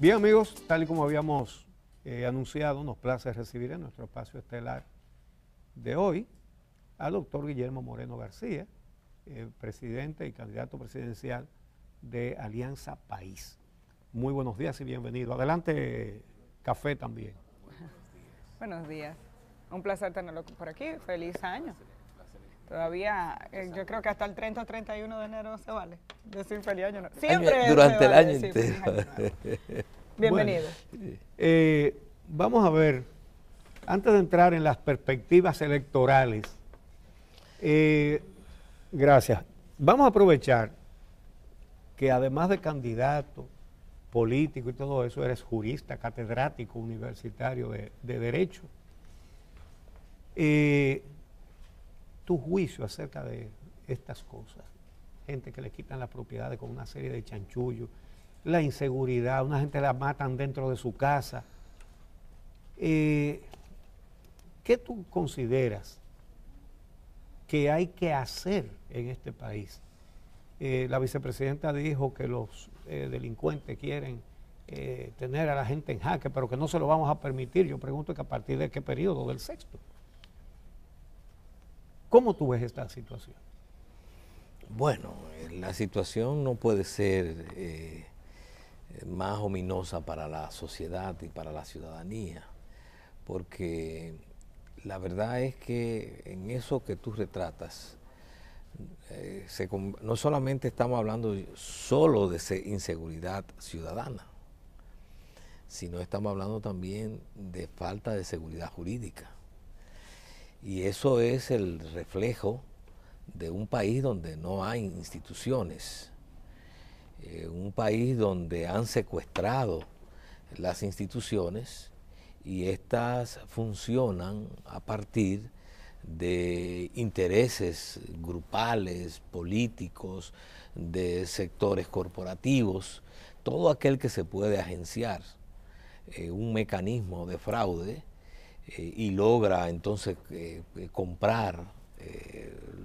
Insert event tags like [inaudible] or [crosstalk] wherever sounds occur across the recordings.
Bien amigos, tal y como habíamos eh, anunciado, nos place recibir en nuestro espacio estelar de hoy al doctor Guillermo Moreno García, presidente y candidato presidencial de Alianza País. Muy buenos días y bienvenido. Adelante, café también. Buenos días. Un placer tenerlo por aquí. Feliz año. Todavía, eh, yo creo que hasta el 30 o 31 de enero se vale decir feliz año no. Siempre durante el año entero. [laughs] Bienvenido. Eh, vamos a ver, antes de entrar en las perspectivas electorales, eh, gracias. Vamos a aprovechar que además de candidato político y todo eso, eres jurista, catedrático, universitario de, Derecho tu juicio acerca de estas cosas. Gente que le quitan las propiedades con una serie de chanchullos, la inseguridad, una gente la matan dentro de su casa. Eh, ¿Qué tú consideras que hay que hacer en este país? Eh, la vicepresidenta dijo que los eh, delincuentes quieren tener a la gente en jaque, pero que no se lo vamos a permitir. Yo pregunto que a partir de qué periodo, del sexto. ¿Cómo tú ves esta situación? Bueno, eh, la situación no puede ser eh, más ominosa para la sociedad y para la ciudadanía, porque la verdad es que en eso que tú retratas, eh, no solamente estamos hablando solo de inseguridad ciudadana, sino estamos hablando también de falta de seguridad jurídica. Y eso es el reflejo de un país donde no hay instituciones, eh, un país donde han secuestrado las instituciones y éstas funcionan a partir de intereses grupales, políticos, de sectores corporativos, todo aquel que se puede agenciar eh, un mecanismo de fraude eh, y logra entonces eh, eh, comprar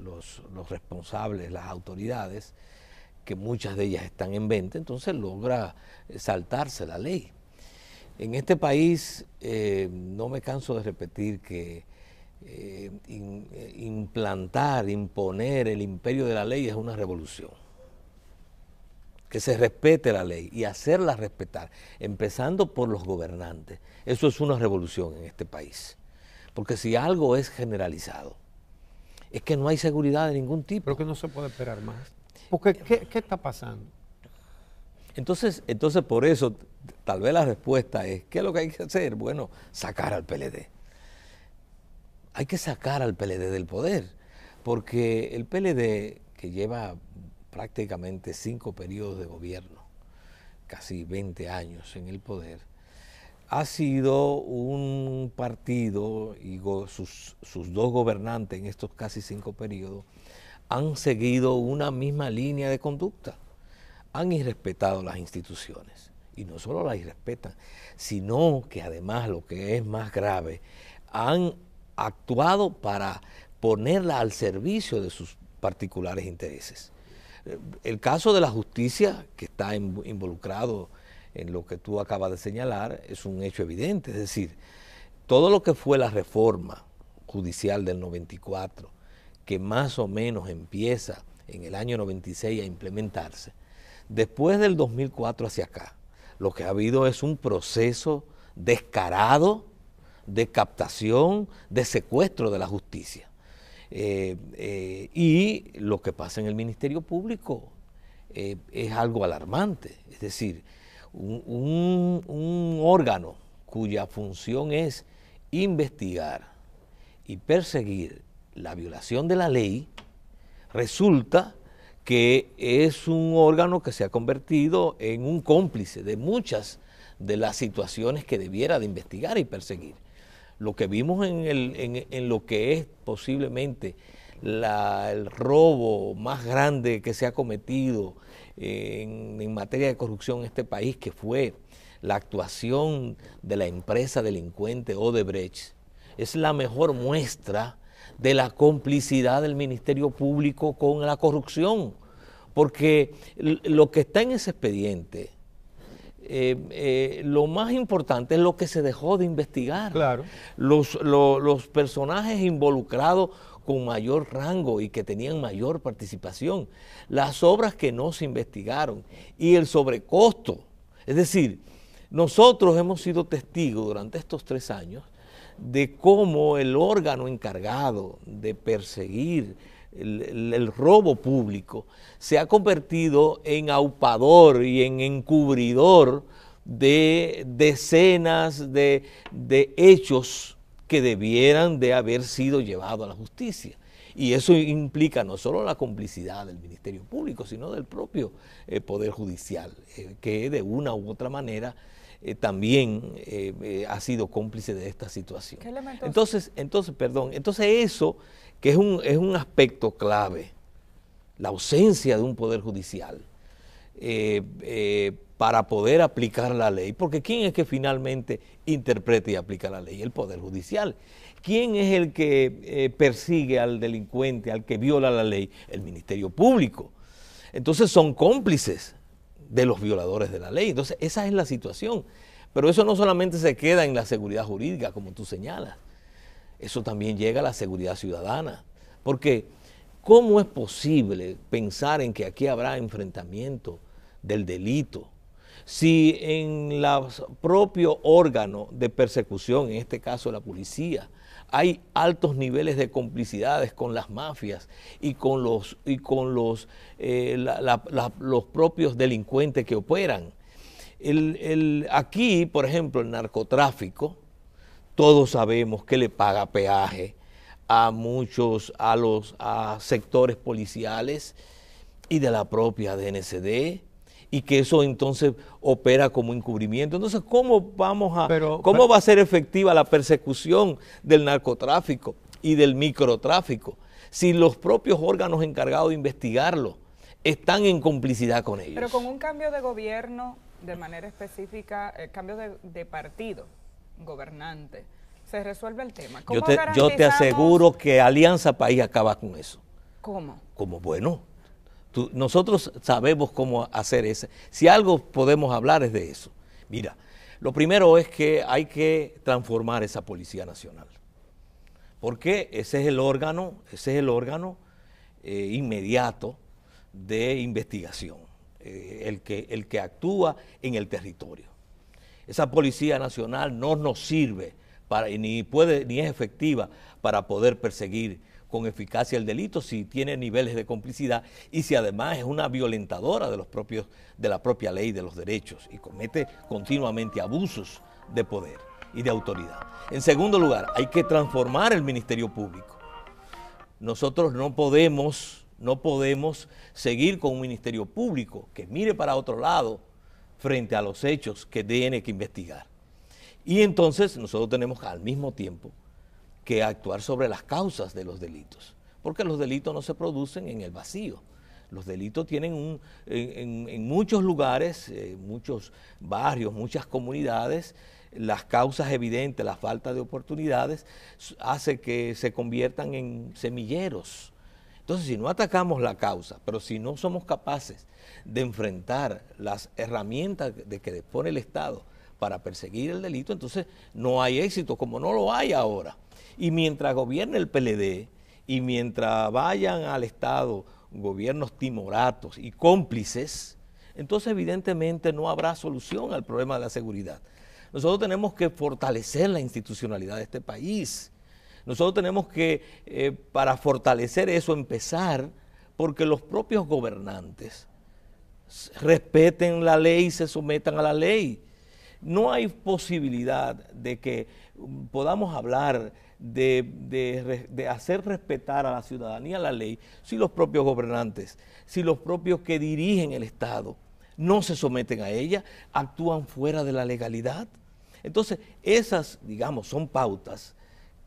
los, responsables, las autoridades, que muchas de ellas están en venta, entonces logra saltarse la ley. En este país no me canso de repetir que implantar, imponer el imperio de la ley es una revolución que se respete la ley y hacerla respetar, empezando por los gobernantes. Eso es una revolución en este país. Porque si algo es generalizado, es que no hay seguridad de ningún tipo. Pero que no se puede esperar más. Porque, ¿qué, está pasando? Entonces, entonces, por eso, tal vez la respuesta es, ¿qué es lo que hay que hacer? Bueno, sacar al PLD. Hay que sacar al PLD del poder, porque el PLD, que lleva prácticamente cinco periodos de gobierno, casi 20 años en el poder, ha sido un partido y sus, dos gobernantes en estos casi cinco periodos han seguido una misma línea de conducta. Han irrespetado las instituciones. Y no solo las irrespetan, sino que además lo que es más grave, han actuado para ponerla al servicio de sus particulares intereses. El caso de la justicia, que está involucrado en lo que tú acabas de señalar, es un hecho evidente. Es decir, todo lo que fue la reforma judicial del 94, que más o menos empieza en el año 96 a implementarse, después del 2004 hacia acá, lo que ha habido es un proceso descarado de captación, de secuestro de la justicia. Eh, eh, y lo que pasa en el Ministerio Público eh, es algo alarmante. Es decir, un, un órgano cuya función es investigar y perseguir la violación de la ley, resulta que es un órgano que se ha convertido en un cómplice de muchas de las situaciones que debiera de investigar y perseguir. Lo que vimos en, lo que es posiblemente el robo más grande que se ha cometido eh, en materia de corrupción en este país, que fue la actuación de la empresa delincuente Odebrecht, es la mejor muestra de la complicidad del Ministerio Público con la corrupción, porque lo que está en ese expediente eh, eh, lo más importante es lo que se dejó de investigar. los personajes involucrados con mayor rango y que tenían mayor participación, las obras que no se investigaron y el sobrecosto. Es decir, nosotros hemos sido testigos durante estos tres años de cómo el órgano encargado de perseguir el, robo público, se ha convertido en aupador y en encubridor de decenas de, hechos que debieran de haber sido llevados a la justicia. Y eso implica no solo la complicidad del Ministerio Público, sino del propio eh, Poder Judicial, eh, que de una u otra manera eh, también ha sido cómplice de esta situación. Entonces, entonces, perdón, entonces eso que es un, es un aspecto clave, la ausencia de un poder judicial eh, eh, para poder aplicar la ley, porque ¿quién es que finalmente interpreta y aplica la ley? El poder judicial. ¿Quién es el que eh, persigue al delincuente, al que viola la ley? El Ministerio Público. Entonces son cómplices de los violadores de la ley. Entonces esa es la situación. Pero eso no solamente se queda en la seguridad jurídica, como tú señalas eso también llega a la seguridad ciudadana. Porque, ¿cómo es posible pensar en que aquí habrá enfrentamiento del delito? Si en el propio órgano de persecución, en este caso la policía, hay altos niveles de complicidades con las mafias y con los, y con los, eh, los propios delincuentes que operan. aquí, por ejemplo, el narcotráfico, todos sabemos que le paga peaje a muchos, a los a sectores policiales y de la propia DNCD y que eso entonces opera como encubrimiento. Entonces, ¿cómo vamos a cómo va a ser efectiva la persecución del narcotráfico y del microtráfico si los propios órganos encargados de investigarlo están en complicidad con ellos? Pero con un cambio de gobierno, de manera específica, el eh, cambio de partido, gobernante, se resuelve el tema. yo, te, yo te aseguro que Alianza País acaba con eso. ¿Cómo? Como bueno. nosotros sabemos cómo hacer eso. Si algo podemos hablar es de eso. Mira, lo primero es que hay que transformar esa Policía Nacional. Porque ese es el órgano, ese es el órgano eh, inmediato de investigación, eh, el, que, el que actúa en el territorio. Esa Policía Nacional no nos sirve ni puede ni es efectiva para poder perseguir con eficacia el delito si tiene niveles de complicidad y si además es una violentadora de los propios de la propia ley de los derechos y comete continuamente abusos de poder y de autoridad. En segundo lugar, hay que transformar el Ministerio Público. Nosotros no podemos no podemos seguir con un ministerio público que mire para otro lado, frente a los hechos que tiene que investigar. Y entonces nosotros tenemos al mismo tiempo que actuar sobre las causas de los delitos, porque los delitos no se producen en el vacío. Los delitos tienen un, en, muchos lugares, eh, muchos barrios, muchas comunidades, las causas evidentes, la falta de oportunidades, hace que se conviertan en semilleros entonces, si no atacamos la causa, pero si no somos capaces de enfrentar las herramientas de que dispone el Estado para perseguir el delito, entonces no hay éxito, como no lo hay ahora. Y mientras gobierne el PLD y mientras vayan al Estado gobiernos timoratos y cómplices, entonces evidentemente no habrá solución al problema de la seguridad. Nosotros tenemos que fortalecer la institucionalidad de este país nosotros tenemos que, eh, para fortalecer eso, empezar porque los propios gobernantes respeten la ley y se sometan a la ley. No hay posibilidad de que um, podamos hablar de, hacer respetar a la ciudadanía la ley si los propios gobernantes, si los propios que dirigen el Estado no se someten a ella, actúan fuera de la legalidad. Entonces, esas, digamos, son pautas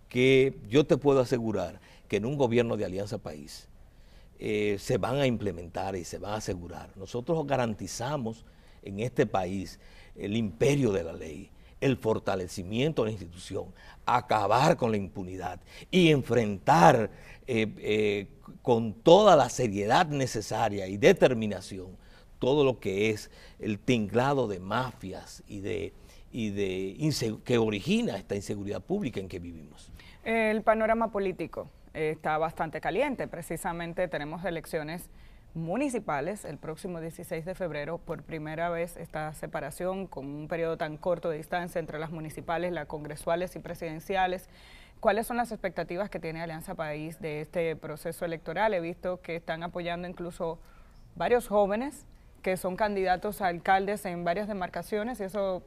que yo te puedo asegurar que en un gobierno de Alianza País eh, se van a implementar y se van a asegurar. Nosotros garantizamos en este país el imperio de la ley, el fortalecimiento de la institución, acabar con la impunidad y enfrentar eh, eh, con toda la seriedad necesaria y determinación todo lo que es el tinglado de mafias y de, y de que origina esta inseguridad pública en que vivimos. El panorama político eh, está bastante caliente. Precisamente tenemos elecciones municipales el próximo 16 de febrero. Por primera vez esta separación con un periodo tan corto de distancia entre las municipales, las congresuales y presidenciales. ¿Cuáles son las expectativas que tiene Alianza País de este proceso electoral? He visto que están apoyando incluso varios jóvenes que son candidatos a alcaldes en varias demarcaciones y eso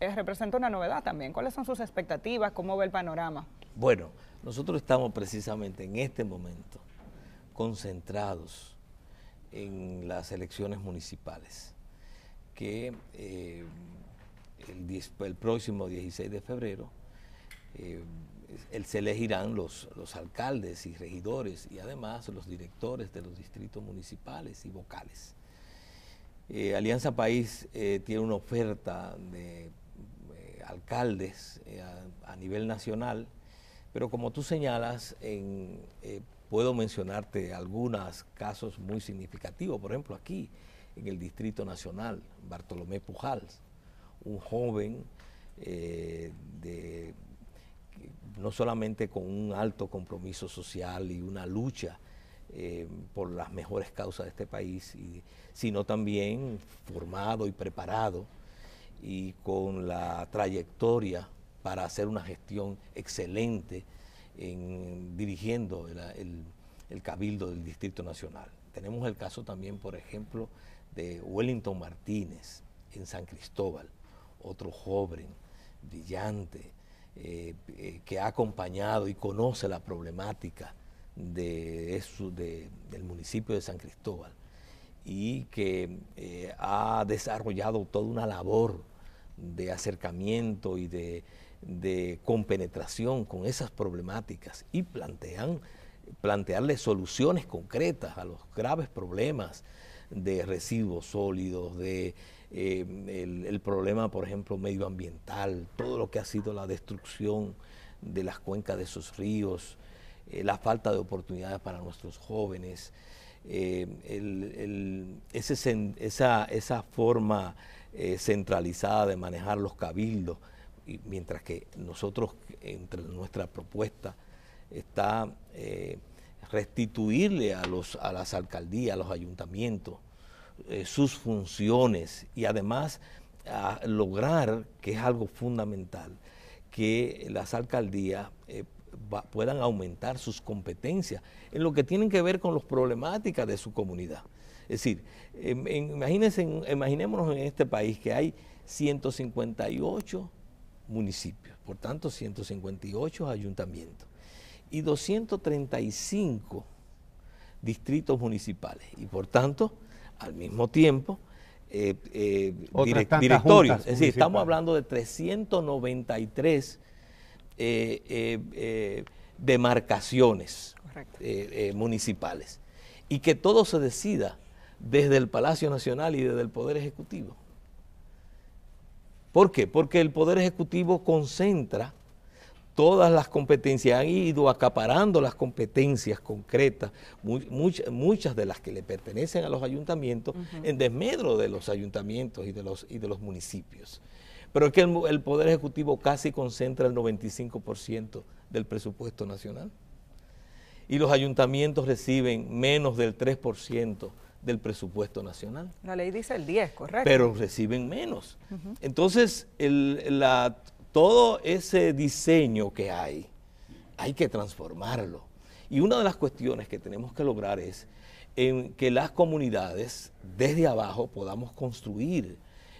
es, eh, representa una novedad también. ¿Cuáles son sus expectativas? ¿Cómo ve el panorama? Bueno, nosotros estamos precisamente en este momento concentrados en las elecciones municipales, que eh, el, próximo 16 de febrero eh, se elegirán los, alcaldes y regidores y además los directores de los distritos municipales y vocales. Eh, Alianza País tiene una oferta de alcaldes a nivel nacional pero como tú señalas, eh, puedo mencionarte algunos casos muy significativos. Por ejemplo, aquí, en el Distrito Nacional, Bartolomé Pujals, un joven eh, no solamente con un alto compromiso social y una lucha eh, por las mejores causas de este país, sino también formado y preparado y con la trayectoria para hacer una gestión excelente en, dirigiendo el, Cabildo del Distrito Nacional. Tenemos el caso también, por ejemplo, de Wellington Martínez en San Cristóbal, otro joven, brillante, eh, eh, que ha acompañado y conoce la problemática de, del municipio de San Cristóbal y que eh, ha desarrollado toda una labor de acercamiento y de de compenetración con esas problemáticas y plantean, plantearle soluciones concretas a los graves problemas de residuos sólidos, de eh, el, problema, por ejemplo, medioambiental, todo lo que ha sido la destrucción de las cuencas de esos ríos, eh, la falta de oportunidades para nuestros jóvenes, eh, esa, esa, forma centralizada de manejar los cabildos mientras que nosotros, entre nuestra propuesta, está eh, restituirle a, los, a las alcaldías, a los ayuntamientos, eh, sus funciones y además lograr, que es algo fundamental, que las alcaldías eh, puedan aumentar sus competencias en lo que tienen que ver con las problemáticas de su comunidad. Es decir, em, imagínense, imaginémonos en este país que hay 158 municipios, por tanto 158 ayuntamientos y 235 distritos municipales y por tanto al mismo tiempo eh, eh, directorios. Es decir, estamos hablando de 393 eh, demarcaciones municipales y que todo se decida desde el Palacio Nacional y desde el Poder Ejecutivo. ¿Por qué? Porque el Poder Ejecutivo concentra todas las competencias, han ido acaparando las competencias concretas, muchas de las que le pertenecen a los ayuntamientos, en desmedro de los ayuntamientos y de los, municipios. Pero es que el Poder Ejecutivo casi concentra el 95% del presupuesto nacional. Y los ayuntamientos reciben menos del 3% del presupuesto nacional. La ley dice el 10, correcto. Pero reciben menos. Entonces, la, todo ese diseño que hay, hay que transformarlo. Y una de las cuestiones que tenemos que lograr es en que las comunidades desde abajo podamos construir,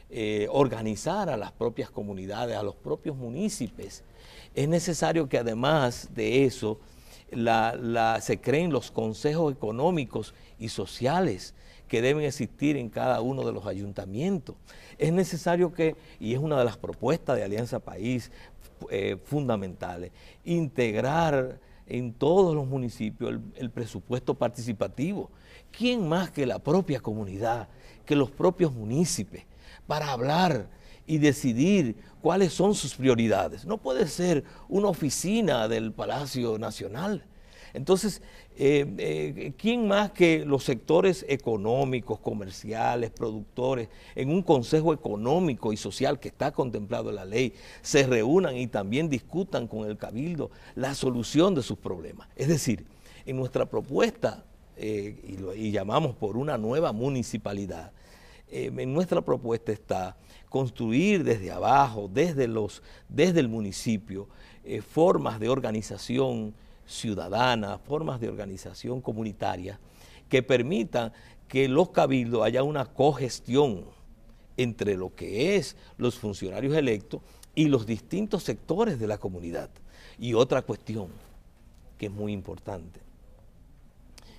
eh, organizar a las propias comunidades, a los propios municipios. Es necesario que además de eso la, se creen los consejos económicos y sociales que deben existir en cada uno de los ayuntamientos. Es necesario que, y es una de las propuestas de Alianza País eh, fundamentales, integrar en todos los municipios el, el, presupuesto participativo. ¿Quién más que la propia comunidad, que los propios municipios, para hablar y decidir cuáles son sus prioridades. No puede ser una oficina del Palacio Nacional. Entonces, eh, eh, ¿quién más que los sectores económicos, comerciales, productores, en un Consejo Económico y Social que está contemplado en la ley, se reúnan y también discutan con el Cabildo la solución de sus problemas? Es decir, en nuestra propuesta, eh, y, llamamos por una nueva municipalidad, en nuestra propuesta está construir desde abajo, desde, los, desde el municipio, eh, formas de organización ciudadana, formas de organización comunitaria que permitan que los cabildos haya una cogestión entre lo que es los funcionarios electos y los distintos sectores de la comunidad. Y otra cuestión que es muy importante.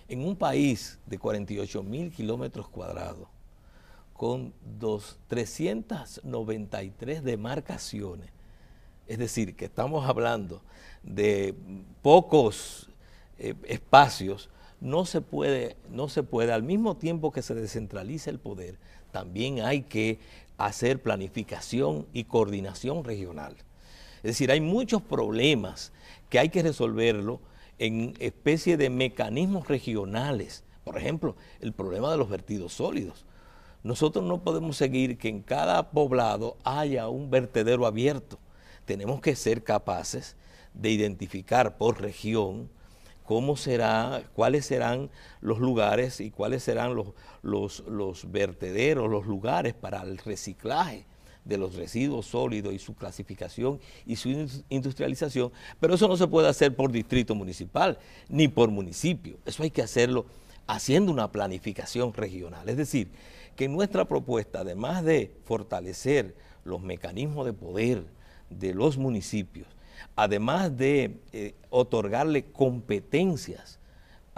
En un país de 48 mil kilómetros cuadrados, con 393 demarcaciones. Es decir, que estamos hablando de pocos eh, espacios, no se, puede, no se puede, al mismo tiempo que se descentraliza el poder, también hay que hacer planificación y coordinación regional. Es decir, hay muchos problemas que hay que resolverlo en especie de mecanismos regionales. Por ejemplo, el problema de los vertidos sólidos. Nosotros no podemos seguir que en cada poblado haya un vertedero abierto. Tenemos que ser capaces de identificar por región cómo será, cuáles serán los lugares y cuáles serán los, los, los vertederos, los lugares para el reciclaje de los residuos sólidos y su clasificación y su industrialización, pero eso no se puede hacer por distrito municipal ni por municipio, eso hay que hacerlo haciendo una planificación regional, es decir, que nuestra propuesta, además de fortalecer los mecanismos de poder de los municipios, además de eh, otorgarle competencias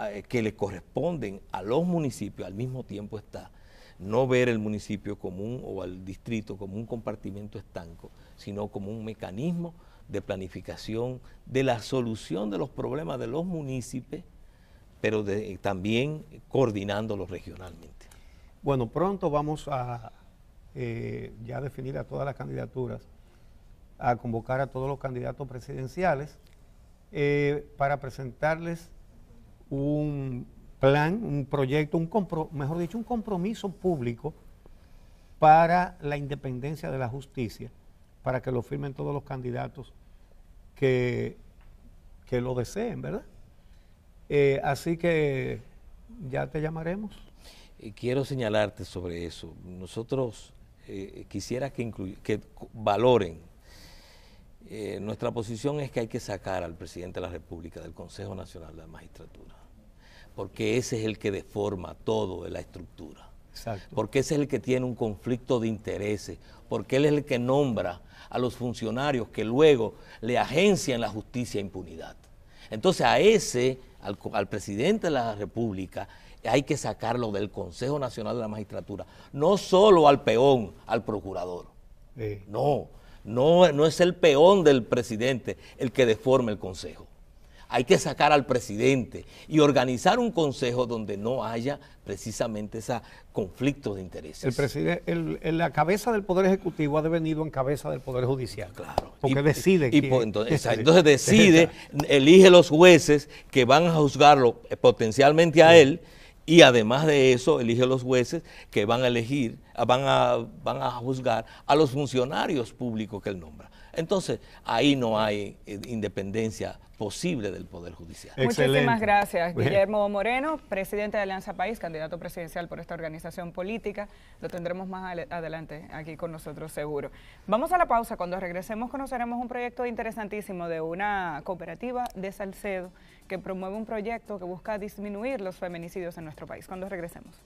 eh, que le corresponden a los municipios, al mismo tiempo está no ver el municipio común o al distrito como un compartimento estanco, sino como un mecanismo de planificación de la solución de los problemas de los municipios, pero también coordinándolos regionalmente. Bueno, pronto vamos a eh, ya definir a todas las candidaturas, a convocar a todos los candidatos presidenciales eh, para presentarles un plan, un proyecto, un compro, mejor dicho, un compromiso público para la independencia de la justicia, para que lo firmen todos los candidatos que, que lo deseen, ¿verdad? Eh, así que ya te llamaremos. Eh, quiero señalarte sobre eso. Nosotros eh, quisiera que, que valoren. Eh, nuestra posición es que hay que sacar al presidente de la República del Consejo Nacional de la Magistratura, porque ese es el que deforma todo de la estructura. Porque ese es el que tiene un conflicto de intereses, porque él es el que nombra a los funcionarios que luego le agencian la justicia e impunidad. Entonces a ese, al presidente de la República, hay que sacarlo del Consejo Nacional de la Magistratura, no solo al peón, al procurador. No, no, no es el peón del presidente el que deforme el Consejo. Hay que sacar al presidente y organizar un consejo donde no haya precisamente ese conflicto de intereses. El presidente, la cabeza del Poder Ejecutivo ha devenido en cabeza del Poder Judicial. Claro. Porque decide. Y, pues, entonces, decide, [laughs] elige los jueces que van a juzgarlo potencialmente a él y además de eso, elige a los jueces que van a elegir, van a, van a juzgar a los funcionarios públicos que él nombra. Entonces, ahí no hay eh, independencia posible del Poder Judicial. Muchísimas gracias, Guillermo Moreno, presidente de Alianza País, candidato presidencial por esta organización política. Lo tendremos más adelante aquí con nosotros seguro. Vamos a la pausa. Cuando regresemos conoceremos un proyecto interesantísimo de una cooperativa de Salcedo que promueve un proyecto que busca disminuir los feminicidios en nuestro país. Cuando regresemos.